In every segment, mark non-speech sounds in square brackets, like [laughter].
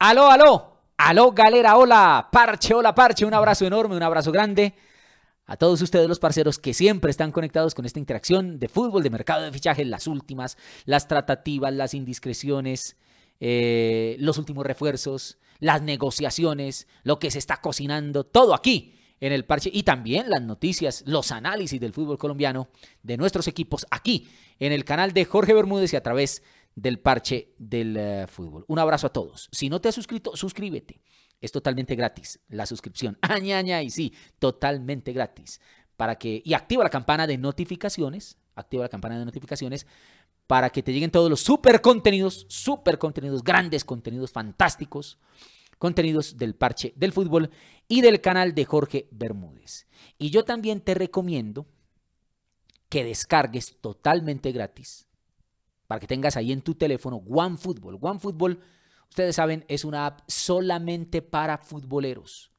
Aló, aló, aló, galera, hola, parche, hola, parche, un abrazo enorme, un abrazo grande. A todos ustedes los parceros que siempre están conectados con esta interacción de fútbol, de mercado de fichajes, las últimas, las tratativas, las indiscreciones, eh, los últimos refuerzos, las negociaciones, lo que se está cocinando, todo aquí en el parche y también las noticias, los análisis del fútbol colombiano de nuestros equipos aquí en el canal de Jorge Bermúdez y a través de del parche del eh, fútbol. Un abrazo a todos. Si no te has suscrito, suscríbete. Es totalmente gratis la suscripción. [laughs] Aña, y sí, totalmente gratis. Para que, y activa la campana de notificaciones. Activa la campana de notificaciones para que te lleguen todos los super contenidos, super contenidos, grandes contenidos, fantásticos, contenidos del parche del fútbol y del canal de Jorge Bermúdez. Y yo también te recomiendo que descargues totalmente gratis para que tengas ahí en tu teléfono OneFootball. OneFootball, ustedes saben, es una app solamente para futboleros.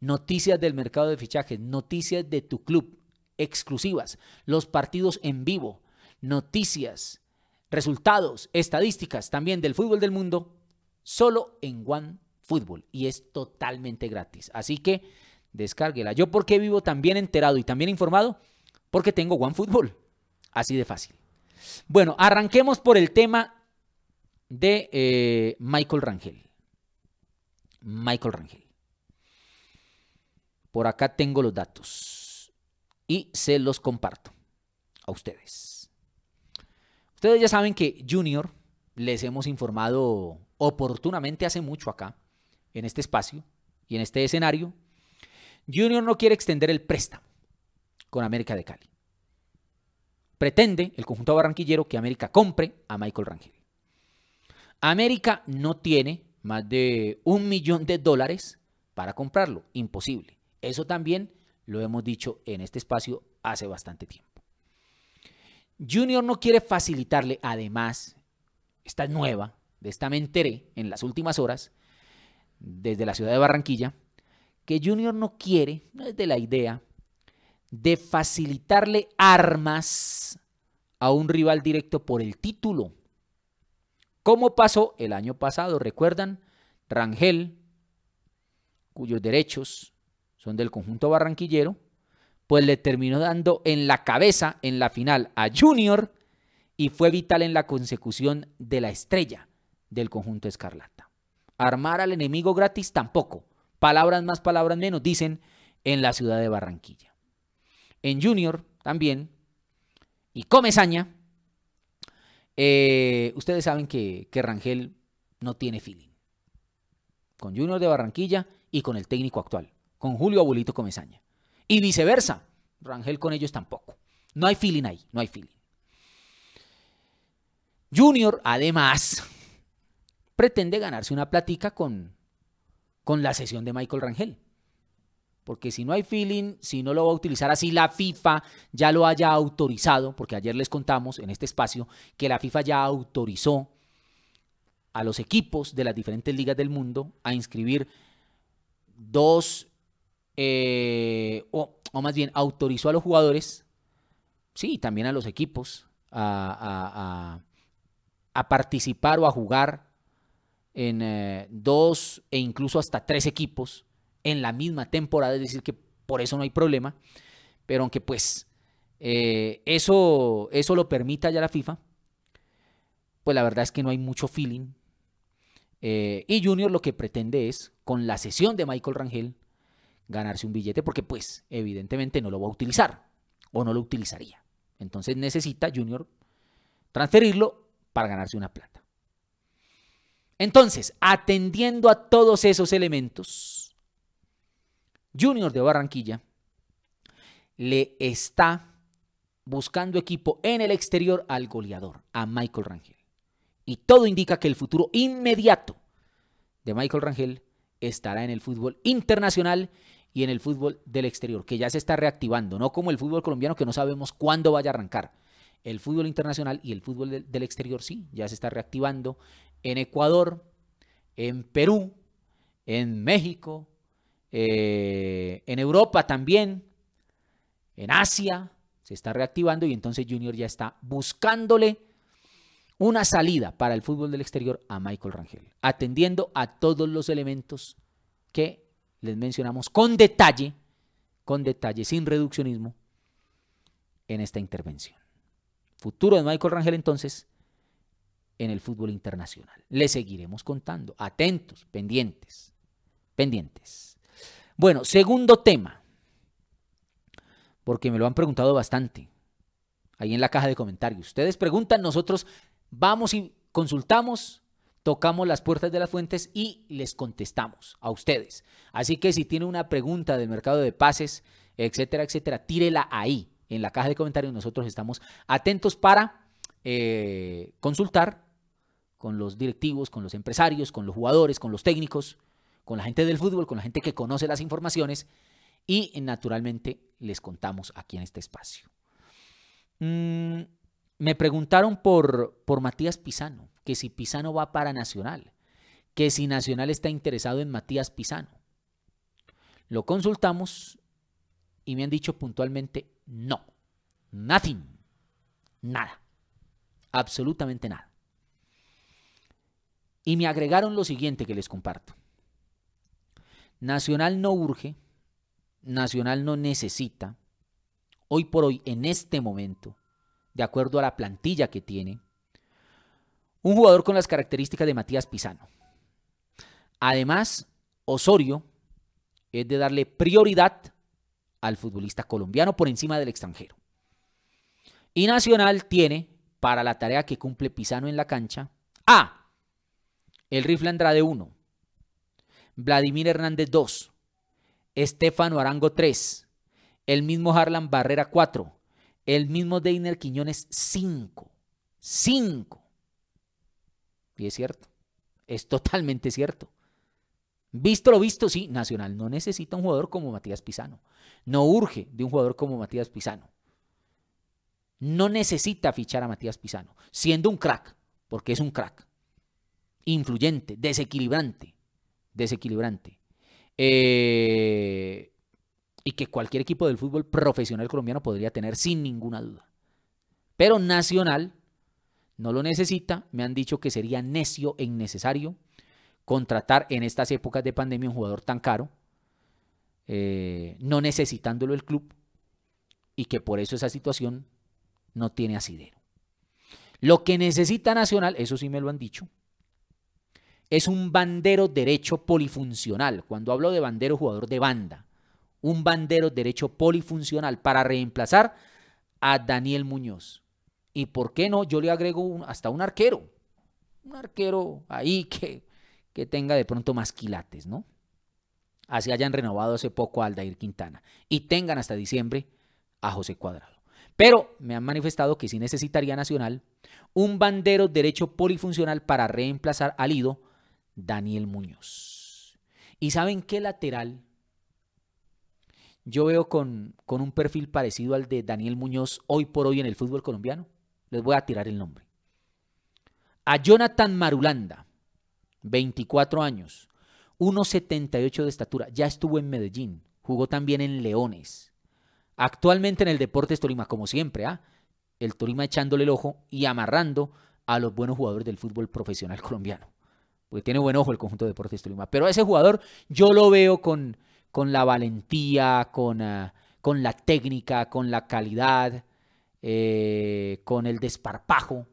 Noticias del mercado de fichajes, noticias de tu club, exclusivas, los partidos en vivo, noticias, resultados, estadísticas también del fútbol del mundo, solo en OneFootball y es totalmente gratis. Así que descárguela. Yo porque vivo también enterado y también informado, porque tengo OneFootball. Así de fácil. Bueno, arranquemos por el tema de eh, Michael Rangel. Michael Rangel. Por acá tengo los datos y se los comparto a ustedes. Ustedes ya saben que Junior les hemos informado oportunamente hace mucho acá, en este espacio y en este escenario. Junior no quiere extender el préstamo con América de Cali pretende el conjunto barranquillero que América compre a Michael Rangel. América no tiene más de un millón de dólares para comprarlo, imposible. Eso también lo hemos dicho en este espacio hace bastante tiempo. Junior no quiere facilitarle, además, esta nueva, de esta me enteré en las últimas horas, desde la ciudad de Barranquilla, que Junior no quiere, no es de la idea, de facilitarle armas a un rival directo por el título. ¿Cómo pasó el año pasado, recuerdan, Rangel, cuyos derechos son del conjunto barranquillero, pues le terminó dando en la cabeza en la final a Junior y fue vital en la consecución de la estrella del conjunto escarlata. Armar al enemigo gratis tampoco. Palabras más, palabras menos, dicen en la ciudad de Barranquilla en Junior también, y Comezaña, eh, ustedes saben que, que Rangel no tiene feeling. Con Junior de Barranquilla y con el técnico actual, con Julio Abuelito Comezaña. Y viceversa, Rangel con ellos tampoco. No hay feeling ahí, no hay feeling. Junior, además, pretende ganarse una platica con, con la sesión de Michael Rangel porque si no hay feeling, si no lo va a utilizar así la FIFA ya lo haya autorizado, porque ayer les contamos en este espacio que la FIFA ya autorizó a los equipos de las diferentes ligas del mundo a inscribir dos, eh, o, más bien autorizó a los jugadores, sí, también a los equipos, a, participar o a jugar en eh, dos e incluso hasta tres equipos en la misma temporada, es decir, que por eso no hay problema, pero aunque pues eh, eso, eso lo permita ya la FIFA, pues la verdad es que no hay mucho feeling. Eh, y Junior lo que pretende es, con la sesión de Michael Rangel, ganarse un billete, porque pues evidentemente no lo va a utilizar o no lo utilizaría. Entonces necesita Junior transferirlo para ganarse una plata. Entonces, atendiendo a todos esos elementos, Junior de Barranquilla le está buscando equipo en el exterior al goleador, a Michael Rangel. Y todo indica que el futuro inmediato de Michael Rangel estará en el fútbol internacional y en el fútbol del exterior, que ya se está reactivando, no como el fútbol colombiano que no sabemos cuándo vaya a arrancar. El fútbol internacional y el fútbol del, exterior sí, ya se está reactivando en Ecuador, en Perú, en México, eh, en Europa también, en Asia, se está reactivando y entonces Junior ya está buscándole una salida para el fútbol del exterior a Michael Rangel, atendiendo a todos los elementos que les mencionamos con detalle, con detalle, sin reduccionismo, en esta intervención. Futuro de Michael Rangel entonces en el fútbol internacional. Le seguiremos contando, atentos, pendientes, pendientes. Bueno, segundo tema, porque me lo han preguntado bastante ahí en la caja de comentarios. Ustedes preguntan, nosotros vamos y consultamos, tocamos las puertas de las fuentes y les contestamos a ustedes. Así que si tiene una pregunta del mercado de pases, etcétera, etcétera, tírela ahí en la caja de comentarios. Nosotros estamos atentos para eh, consultar con los directivos, con los empresarios, con los jugadores, con los técnicos con la gente del fútbol, con la gente que conoce las informaciones y naturalmente les contamos aquí en este espacio. Mm, me preguntaron por, por Matías Pisano, que si Pisano va para Nacional, que si Nacional está interesado en Matías Pisano. Lo consultamos y me han dicho puntualmente no, nothing, nada, absolutamente nada. Y me agregaron lo siguiente que les comparto. Nacional no urge, Nacional no necesita, hoy por hoy, en este momento, de acuerdo a la plantilla que tiene, un jugador con las características de Matías Pisano. Además, Osorio es de darle prioridad al futbolista colombiano por encima del extranjero. Y Nacional tiene para la tarea que cumple Pisano en la cancha a el rifle de uno. Vladimir Hernández 2, Estefano Arango 3, el mismo Harlan Barrera 4, el mismo Deiner Quiñones 5, 5. Y es cierto, es totalmente cierto. Visto lo visto, sí, Nacional no necesita un jugador como Matías Pisano. No urge de un jugador como Matías Pisano. No necesita fichar a Matías Pisano, siendo un crack, porque es un crack. Influyente, desequilibrante, desequilibrante. Eh, y que cualquier equipo del fútbol profesional colombiano podría tener sin ninguna duda. Pero Nacional no lo necesita. Me han dicho que sería necio e innecesario contratar en estas épocas de pandemia un jugador tan caro, eh, no necesitándolo el club, y que por eso esa situación no tiene asidero. Lo que necesita Nacional, eso sí me lo han dicho, es un bandero derecho polifuncional. Cuando hablo de bandero, jugador de banda. Un bandero derecho polifuncional para reemplazar a Daniel Muñoz. ¿Y por qué no? Yo le agrego hasta un arquero. Un arquero ahí que, tenga de pronto más quilates, ¿no? Así hayan renovado hace poco a Aldair Quintana. Y tengan hasta diciembre a José Cuadrado. Pero me han manifestado que si necesitaría Nacional un bandero derecho polifuncional para reemplazar al Ido Daniel Muñoz. ¿Y saben qué lateral? Yo veo con, un perfil parecido al de Daniel Muñoz hoy por hoy en el fútbol colombiano. Les voy a tirar el nombre. A Jonathan Marulanda, 24 años, 1,78 de estatura, ya estuvo en Medellín, jugó también en Leones. Actualmente en el Deportes Tolima, como siempre, ¿ah? el Tolima echándole el ojo y amarrando a los buenos jugadores del fútbol profesional colombiano porque tiene buen ojo el conjunto de Deportes Tolima. Pero a ese jugador yo lo veo con, la valentía, ah, con, la técnica, con la calidad, eh, con el desparpajo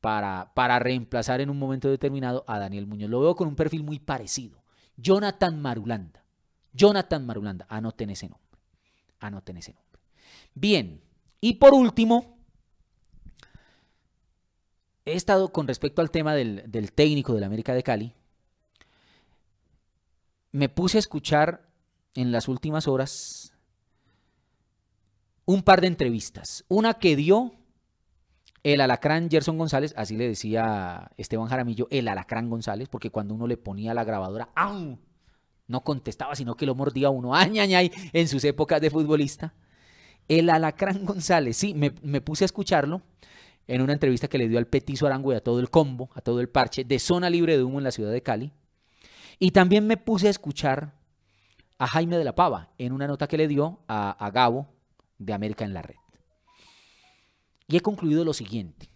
para, para reemplazar en un momento determinado a Daniel Muñoz. Lo veo con un perfil muy parecido. Jonathan Marulanda. Jonathan Marulanda. Anoten ese nombre. Anoten ese nombre. Bien. Y por último, he estado con respecto al tema del, técnico técnico la América de Cali, me puse a escuchar en las últimas horas un par de entrevistas. Una que dio el alacrán Gerson González, así le decía Esteban Jaramillo, el alacrán González, porque cuando uno le ponía la grabadora, ¡au! No contestaba, sino que lo mordía uno, añáñay. En sus épocas de futbolista. El alacrán González, sí, me puse a escucharlo en una entrevista que le dio al Petizo Arango y a todo el combo, a todo el parche de Zona Libre de Humo en la ciudad de Cali. Y también me puse a escuchar a Jaime de la Pava en una nota que le dio a, Gabo de América en la Red. Y he concluido lo siguiente.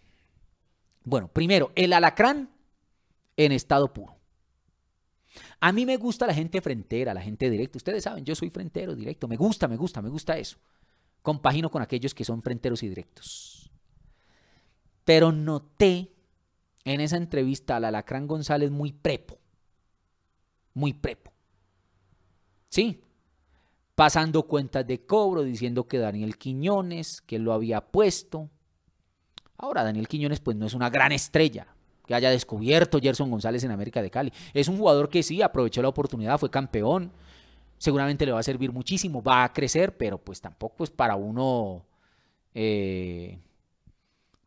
Bueno, primero, el alacrán en estado puro. A mí me gusta la gente frentera, la gente directa. Ustedes saben, yo soy frentero, directo. Me gusta, me gusta, me gusta eso. Compagino con aquellos que son frenteros y directos. Pero noté en esa entrevista al Alacrán González muy prepo. Muy prepo. Sí. Pasando cuentas de cobro, diciendo que Daniel Quiñones, que lo había puesto. Ahora, Daniel Quiñones, pues no es una gran estrella que haya descubierto Gerson González en América de Cali. Es un jugador que sí aprovechó la oportunidad, fue campeón. Seguramente le va a servir muchísimo, va a crecer, pero pues tampoco es para uno. Eh,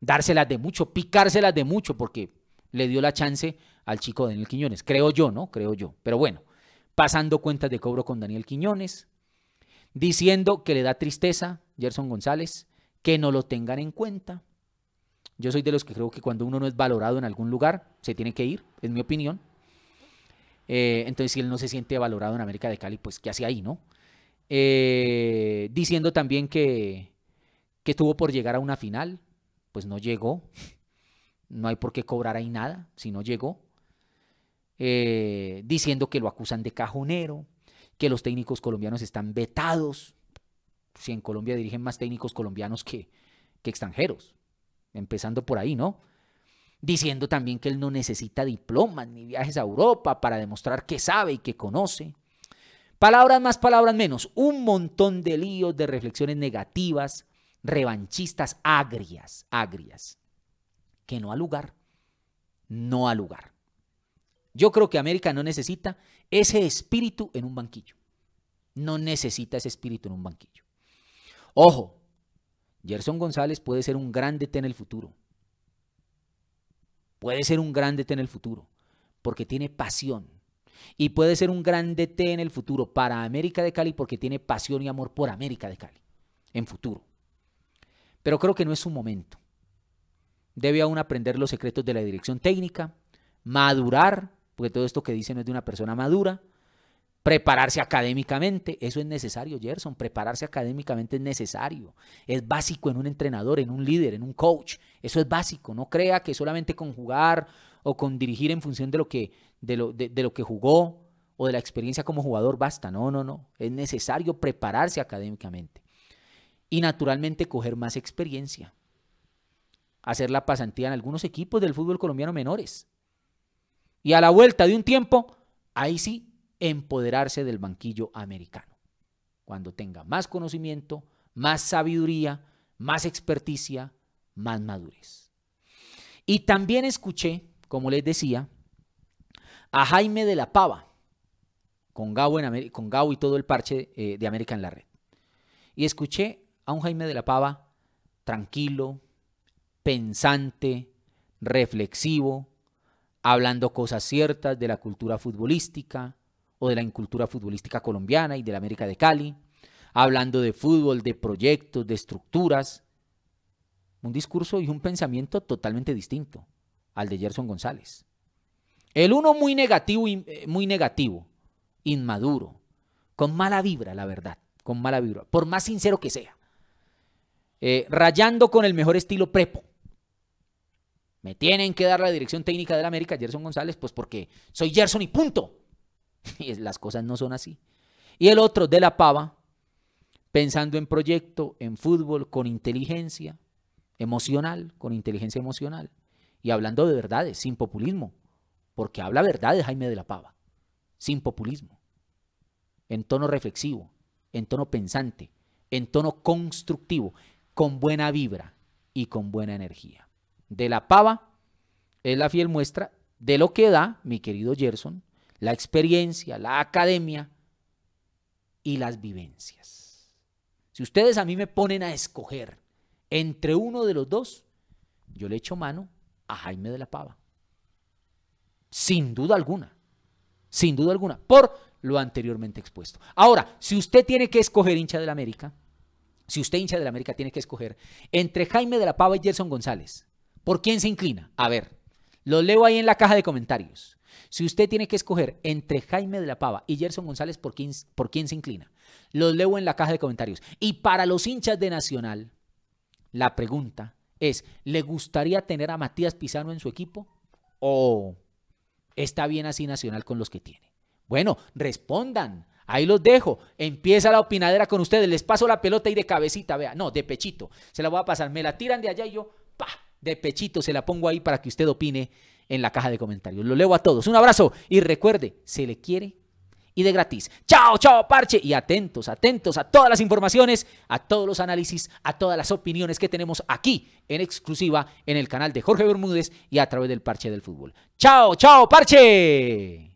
dárselas de mucho, picárselas de mucho, porque le dio la chance al chico Daniel Quiñones. Creo yo, ¿no? Creo yo. Pero bueno, pasando cuentas de cobro con Daniel Quiñones, diciendo que le da tristeza, Gerson González, que no lo tengan en cuenta. Yo soy de los que creo que cuando uno no es valorado en algún lugar, se tiene que ir, es mi opinión. Eh, entonces, si él no se siente valorado en América de Cali, pues ¿qué hace ahí, no? Eh, diciendo también que, que estuvo por llegar a una final, pues no llegó. No hay por qué cobrar ahí nada si no llegó. Eh, diciendo que lo acusan de cajonero, que los técnicos colombianos están vetados. Si en Colombia dirigen más técnicos colombianos que, que extranjeros. Empezando por ahí, ¿no? Diciendo también que él no necesita diplomas ni viajes a Europa para demostrar que sabe y que conoce. Palabras más, palabras menos. Un montón de líos, de reflexiones negativas, revanchistas agrias, agrias, que no al lugar, no al lugar. Yo creo que América no necesita ese espíritu en un banquillo. No necesita ese espíritu en un banquillo. Ojo, Gerson González puede ser un grande té en el futuro. Puede ser un grande té en el futuro, porque tiene pasión. Y puede ser un grande té en el futuro para América de Cali porque tiene pasión y amor por América de Cali en futuro. Pero creo que no es su momento. Debe aún aprender los secretos de la dirección técnica, madurar, porque todo esto que dice no es de una persona madura, prepararse académicamente, eso es necesario, Gerson, prepararse académicamente es necesario, es básico en un entrenador, en un líder, en un coach, eso es básico, no crea que solamente con jugar o con dirigir en función de lo que, de lo, de lo que jugó o de la experiencia como jugador basta, no, no, no, es necesario prepararse académicamente y naturalmente coger más experiencia. Hacer la pasantía en algunos equipos del fútbol colombiano menores. Y a la vuelta de un tiempo, ahí sí, empoderarse del banquillo americano. Cuando tenga más conocimiento, más sabiduría, más experticia, más madurez. Y también escuché, como les decía, a Jaime de la Pava, con Gabo, y todo el parche eh, de América en la red. Y escuché a un Jaime de la Pava tranquilo, pensante, reflexivo, hablando cosas ciertas de la cultura futbolística o de la incultura futbolística colombiana y de la América de Cali, hablando de fútbol, de proyectos, de estructuras. Un discurso y un pensamiento totalmente distinto al de Gerson González. El uno muy negativo, eh, muy negativo, inmaduro, con mala vibra, la verdad, con mala vibra, por más sincero que sea. Eh, rayando con el mejor estilo prepo. Me tienen que dar la dirección técnica del América, Gerson González, pues porque soy Gerson y punto. [laughs] Y las cosas no son así. Y el otro, de la pava, pensando en proyecto, en fútbol, con inteligencia emocional, con inteligencia emocional. Y hablando de verdades, sin populismo. Porque habla verdades Jaime de la Pava. Sin populismo. En tono reflexivo, en tono pensante, en tono constructivo con buena vibra y con buena energía. De la pava es la fiel muestra de lo que da, mi querido Gerson, la experiencia, la academia y las vivencias. Si ustedes a mí me ponen a escoger entre uno de los dos, yo le echo mano a Jaime de la Pava. Sin duda alguna, sin duda alguna, por lo anteriormente expuesto. Ahora, si usted tiene que escoger hincha del América, si usted hincha de la América tiene que escoger entre Jaime de la Pava y Gerson González, ¿por quién se inclina? A ver, los leo ahí en la caja de comentarios. Si usted tiene que escoger entre Jaime de la Pava y Gerson González, ¿por quién, ¿por quién se inclina? Los leo en la caja de comentarios. Y para los hinchas de Nacional, la pregunta es, ¿le gustaría tener a Matías Pizano en su equipo? ¿O está bien así Nacional con los que tiene? Bueno, respondan Ahí los dejo. Empieza la opinadera con ustedes. Les paso la pelota y de cabecita, vea. No, de pechito. Se la voy a pasar. Me la tiran de allá y yo, pa, de pechito se la pongo ahí para que usted opine en la caja de comentarios. Lo leo a todos. Un abrazo y recuerde, se le quiere y de gratis. Chao, chao, parche. Y atentos, atentos a todas las informaciones, a todos los análisis, a todas las opiniones que tenemos aquí en exclusiva en el canal de Jorge Bermúdez y a través del Parche del Fútbol. Chao, chao, parche.